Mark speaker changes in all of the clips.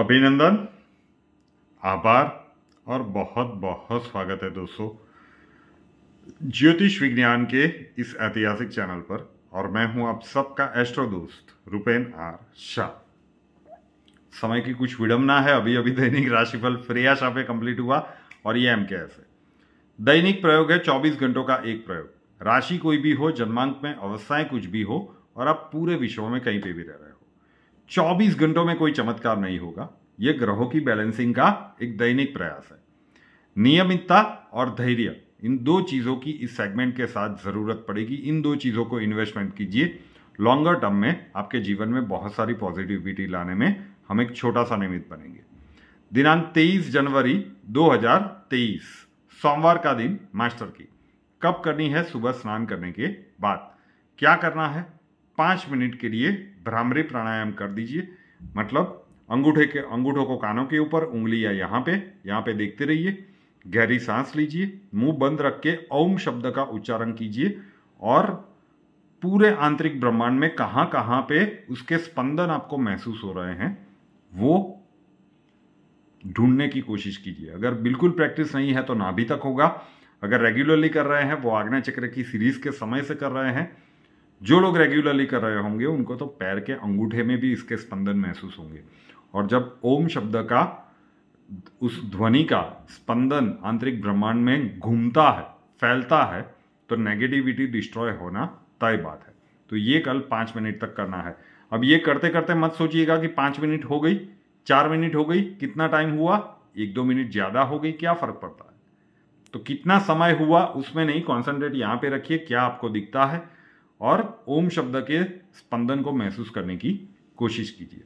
Speaker 1: अभिनंदन आभार और बहुत बहुत स्वागत है दोस्तों ज्योतिष विज्ञान के इस ऐतिहासिक चैनल पर और मैं हूं आप सबका एस्ट्रो दोस्त रुपेन आर शाह समय की कुछ विडंबना है अभी अभी दैनिक राशिफल फ्रेया शाह पे कंप्लीट हुआ और ये एम के है दैनिक प्रयोग है 24 घंटों का एक प्रयोग राशि कोई भी हो जन्मांक में अवस्थाएं कुछ भी हो और आप पूरे विश्व में कहीं पे भी रह रहे हो 24 घंटों में कोई चमत्कार नहीं होगा यह ग्रहों की बैलेंसिंग का एक दैनिक प्रयास है नियमितता और धैर्य इन दो चीज़ों की इस सेगमेंट के साथ ज़रूरत पड़ेगी इन दो चीज़ों को इन्वेस्टमेंट कीजिए लॉन्गर टर्म में आपके जीवन में बहुत सारी पॉजिटिविटी लाने में हम एक छोटा सा निमित्त बनेंगे दिनांक 23 जनवरी 2023 सोमवार का दिन मास्टर की कब करनी है सुबह स्नान करने के बाद क्या करना है पाँच मिनट के लिए भ्रामरी प्राणायाम कर दीजिए मतलब अंगूठे के अंगूठों को कानों के ऊपर या यहाँ पे यहाँ पे देखते रहिए गहरी सांस लीजिए मुंह बंद रख के ओम शब्द का उच्चारण कीजिए और पूरे आंतरिक ब्रह्मांड में कहाँ कहाँ पे उसके स्पंदन आपको महसूस हो रहे हैं वो ढूंढने की कोशिश कीजिए अगर बिल्कुल प्रैक्टिस नहीं है तो नाभि तक होगा अगर रेगुलरली कर रहे हैं वो आग्ना चक्र की सीरीज के समय से कर रहे हैं जो लोग रेगुलरली कर रहे होंगे उनको तो पैर के अंगूठे में भी इसके स्पंदन महसूस होंगे और जब ओम शब्द का उस ध्वनि का स्पंदन आंतरिक ब्रह्मांड में घूमता है फैलता है तो नेगेटिविटी डिस्ट्रॉय होना तय बात है तो ये कल पाँच मिनट तक करना है अब ये करते करते मत सोचिएगा कि पाँच मिनट हो गई चार मिनट हो गई कितना टाइम हुआ एक दो मिनट ज़्यादा हो गई क्या फ़र्क पड़ता है तो कितना समय हुआ उसमें नहीं कॉन्सेंट्रेट यहाँ पे रखिए क्या आपको दिखता है और ओम शब्द के स्पंदन को महसूस करने की कोशिश कीजिए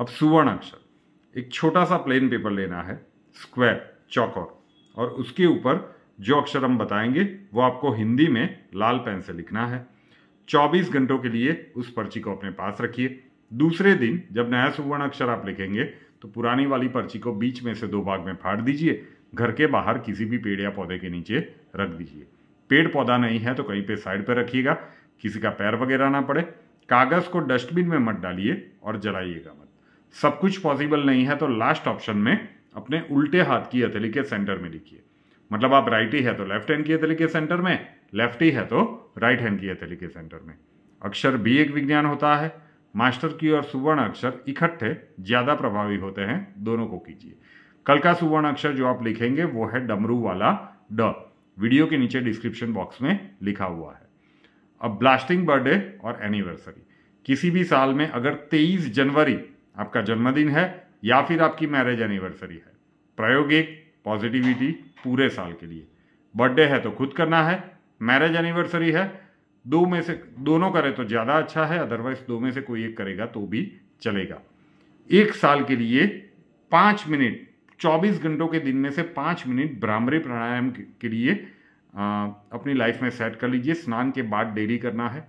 Speaker 1: अब सुवर्ण अक्षर एक छोटा सा प्लेन पेपर लेना है स्क्वायर चौकोर और उसके ऊपर जो अक्षर हम बताएंगे वो आपको हिंदी में लाल पेन से लिखना है 24 घंटों के लिए उस पर्ची को अपने पास रखिए दूसरे दिन जब नया सुवर्ण अक्षर आप लिखेंगे तो पुरानी वाली पर्ची को बीच में से दो भाग में फाड़ दीजिए घर के बाहर किसी भी पेड़ या पौधे के नीचे रख दीजिए पेड़ पौधा नहीं है तो कहीं पे साइड पर रखिएगा किसी का पैर वगैरह ना पड़े कागज़ को डस्टबिन में मत डालिए और जलाइएगा मत सब कुछ पॉसिबल नहीं है तो लास्ट ऑप्शन में अपने उल्टे हाथ की हथेली के सेंटर में लिखिए मतलब आप राइट ही है तो लेफ्ट हैंड की हथेली के सेंटर में लेफ्ट ही है तो राइट हैंड की हथेली के सेंटर में अक्षर भी एक विज्ञान होता है मास्टर की और सुवर्ण अक्षर इकट्ठे ज़्यादा प्रभावी होते हैं दोनों को कीजिए कल का सुवर्ण अक्षर जो आप लिखेंगे वो है डमरू वाला ड वीडियो के नीचे डिस्क्रिप्शन बॉक्स में लिखा हुआ है अब ब्लास्टिंग बर्थडे और एनिवर्सरी किसी भी साल में अगर 23 जनवरी आपका जन्मदिन है या फिर आपकी मैरिज एनिवर्सरी है प्रायोगिक पॉजिटिविटी पूरे साल के लिए बर्थडे है तो खुद करना है मैरिज एनिवर्सरी है दो में से दोनों करें तो ज़्यादा अच्छा है अदरवाइज दो में से कोई एक करेगा तो भी चलेगा एक साल के लिए पाँच मिनट 24 घंटों के दिन में से पाँच मिनट भ्रामरी प्राणायाम के लिए अपनी लाइफ में सेट कर लीजिए स्नान के बाद डेली करना है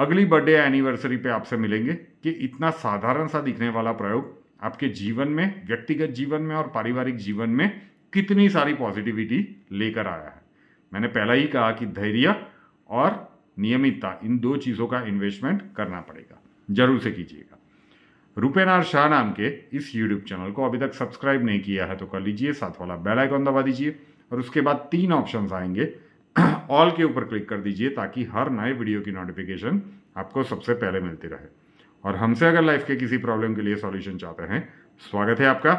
Speaker 1: अगली बर्थडे एनिवर्सरी पे आपसे मिलेंगे कि इतना साधारण सा दिखने वाला प्रयोग आपके जीवन में व्यक्तिगत जीवन में और पारिवारिक जीवन में कितनी सारी पॉजिटिविटी लेकर आया है मैंने पहला ही कहा कि धैर्य और नियमितता इन दो चीज़ों का इन्वेस्टमेंट करना पड़ेगा जरूर से कीजिएगा रुपेनार शाह नाम के इस यूट्यूब चैनल को अभी तक सब्सक्राइब नहीं किया है तो कर लीजिए साथ वाला बेल आइकॉन दबा दीजिए और उसके बाद तीन ऑप्शंस आएंगे ऑल के ऊपर क्लिक कर दीजिए ताकि हर नए वीडियो की नोटिफिकेशन आपको सबसे पहले मिलती रहे और हमसे अगर लाइफ के किसी प्रॉब्लम के लिए सॉल्यूशन चाहते हैं स्वागत है आपका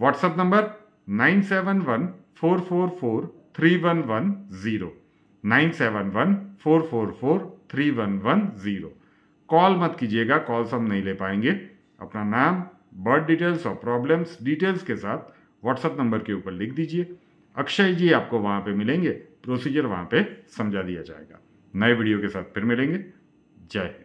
Speaker 1: WhatsApp number nine seven one four four four three one one zero nine seven one four four four three one one zero call मत कीजिएगा कॉल्स हम नहीं ले पाएंगे अपना नाम बर्थ डिटेल्स और प्रॉब्लम्स डिटेल्स के साथ व्हाट्सएप नंबर के ऊपर लिख दीजिए अक्षय जी आपको वहाँ पे मिलेंगे प्रोसीजर वहाँ पे समझा दिया जाएगा नए वीडियो के साथ फिर मिलेंगे जय हिंद